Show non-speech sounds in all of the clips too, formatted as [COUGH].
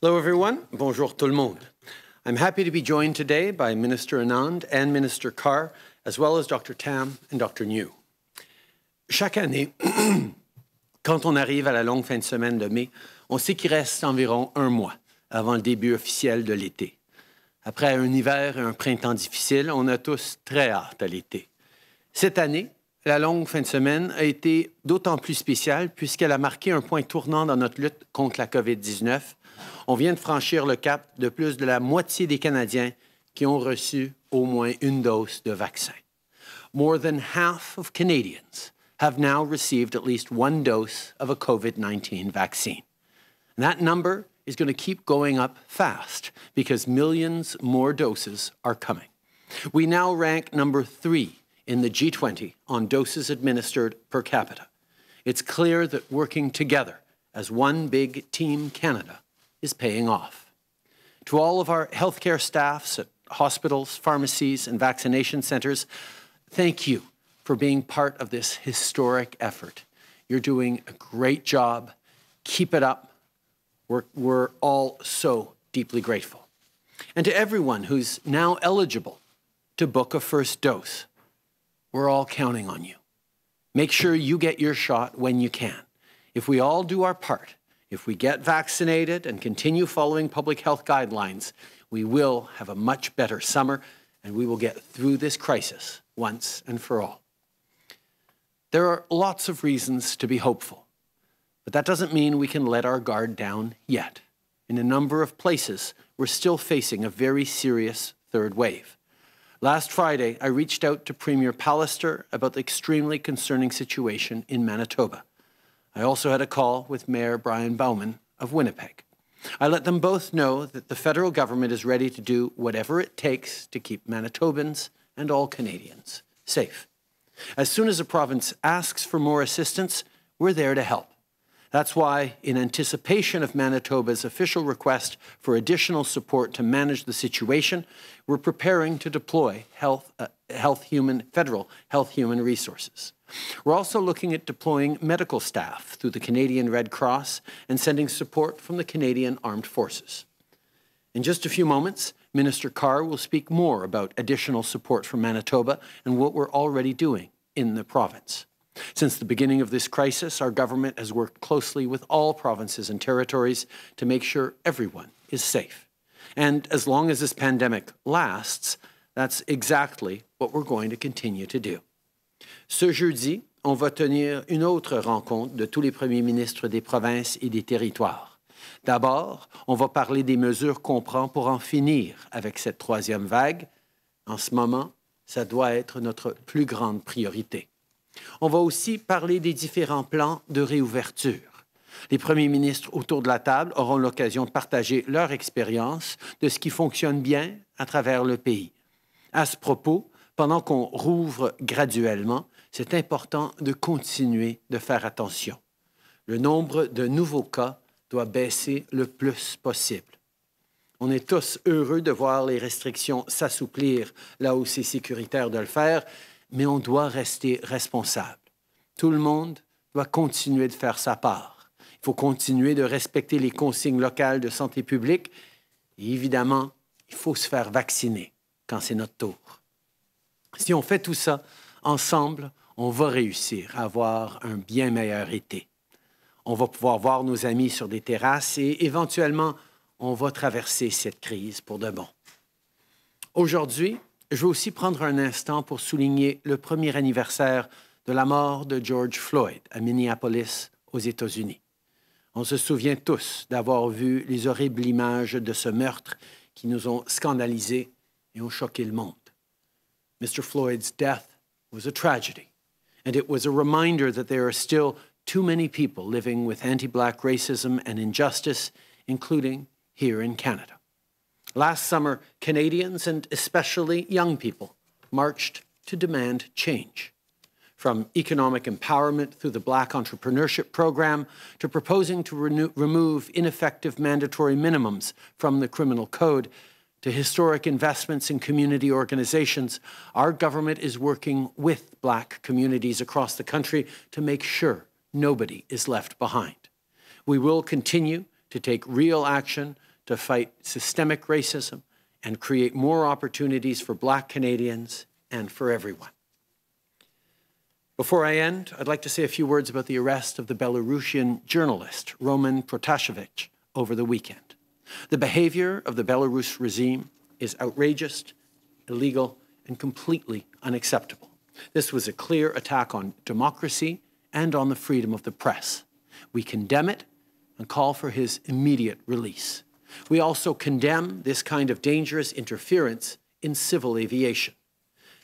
Hello, everyone. Bonjour tout le monde. I'm happy to be joined today by Minister Anand and Minister Carr, as well as Dr. Tam and Dr. New. Chaque année, [CLEARS THROAT] quand on arrive à la longue fin de semaine de mai, on sait qu'il reste environ un mois avant le début officiel de l'été. Après un hiver et un printemps difficiles, on a tous très hâte à l'été. Cette année, la longue fin de semaine a été d'autant plus spéciale puisqu'elle a marqué un point tournant dans notre lutte contre la COVID-19 On vient de franchir le cap de plus de la moitié des Canadiens qui ont reçu au moins une dose de vaccin. More than half of Canadians have now received at least one dose of a COVID-19 vaccine. And that number is going to keep going up fast because millions more doses are coming. We now rank number three in the G20 on doses administered per capita. It's clear that working together as one big team Canada is paying off. To all of our healthcare staffs at hospitals, pharmacies, and vaccination centers, thank you for being part of this historic effort. You're doing a great job. Keep it up. We're, we're all so deeply grateful. And to everyone who's now eligible to book a first dose, we're all counting on you. Make sure you get your shot when you can. If we all do our part, if we get vaccinated and continue following public health guidelines, we will have a much better summer and we will get through this crisis once and for all. There are lots of reasons to be hopeful, but that doesn't mean we can let our guard down yet. In a number of places, we're still facing a very serious third wave. Last Friday, I reached out to Premier Pallister about the extremely concerning situation in Manitoba. I also had a call with Mayor Brian Bauman of Winnipeg. I let them both know that the federal government is ready to do whatever it takes to keep Manitobans and all Canadians safe. As soon as a province asks for more assistance, we're there to help. That's why, in anticipation of Manitoba's official request for additional support to manage the situation, we're preparing to deploy health, uh, health human, federal health human resources. We're also looking at deploying medical staff through the Canadian Red Cross and sending support from the Canadian Armed Forces. In just a few moments, Minister Carr will speak more about additional support for Manitoba and what we're already doing in the province. Since the beginning of this crisis, our government has worked closely with all provinces and territories to make sure everyone is safe. And as long as this pandemic lasts, that's exactly what we're going to continue to do. Ce jeudi, on va tenir une autre rencontre de tous les premiers ministres des provinces et des territoires. D'abord, on va parler des mesures qu'on prend pour en finir avec cette troisième vague. En ce moment, ça doit être notre plus grande priorité. On va aussi parler des différents plans de réouverture. Les premiers ministres autour de la table auront l'occasion de partager leur expérience de ce qui fonctionne bien à travers le pays. À ce propos, pendant qu'on rouvre graduellement, c'est important de continuer de faire attention. Le nombre de nouveaux cas doit baisser le plus possible. On est tous heureux de voir les restrictions s'assouplir là où c'est sécuritaire de le faire, mais on doit rester responsable. Tout le monde doit continuer de faire sa part. Il faut continuer de respecter les consignes locales de santé publique. Et évidemment, il faut se faire vacciner quand c'est notre tour. Si on fait tout ça ensemble, on va réussir à avoir un bien meilleur été. On va pouvoir voir nos amis sur des terrasses et éventuellement, on va traverser cette crise pour de bon. Aujourd'hui, je veux aussi prendre un instant pour souligner le premier anniversaire de la mort de George Floyd à Minneapolis, aux États-Unis. On se souvient tous d'avoir vu les horribles images de ce meurtre qui nous ont scandalisés et ont choqué le monde. Mr. Floyd's death was a tragedy, and it was a reminder that there are still too many people living with anti black racism and injustice, including here in Canada. Last summer, Canadians and especially young people marched to demand change. From economic empowerment through the Black Entrepreneurship Program to proposing to renew, remove ineffective mandatory minimums from the criminal code to historic investments in community organizations, our government is working with black communities across the country to make sure nobody is left behind. We will continue to take real action to fight systemic racism and create more opportunities for black Canadians and for everyone. Before I end, I'd like to say a few words about the arrest of the Belarusian journalist Roman Protashevich over the weekend. The behavior of the Belarus regime is outrageous, illegal, and completely unacceptable. This was a clear attack on democracy and on the freedom of the press. We condemn it and call for his immediate release. We also condemn this kind of dangerous interference in civil aviation.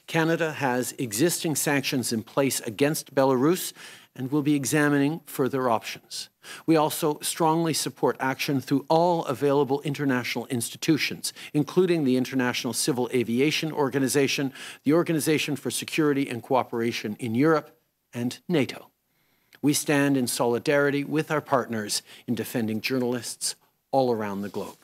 Canada has existing sanctions in place against Belarus and will be examining further options. We also strongly support action through all available international institutions, including the International Civil Aviation Organization, the Organization for Security and Cooperation in Europe, and NATO. We stand in solidarity with our partners in defending journalists, all around the globe.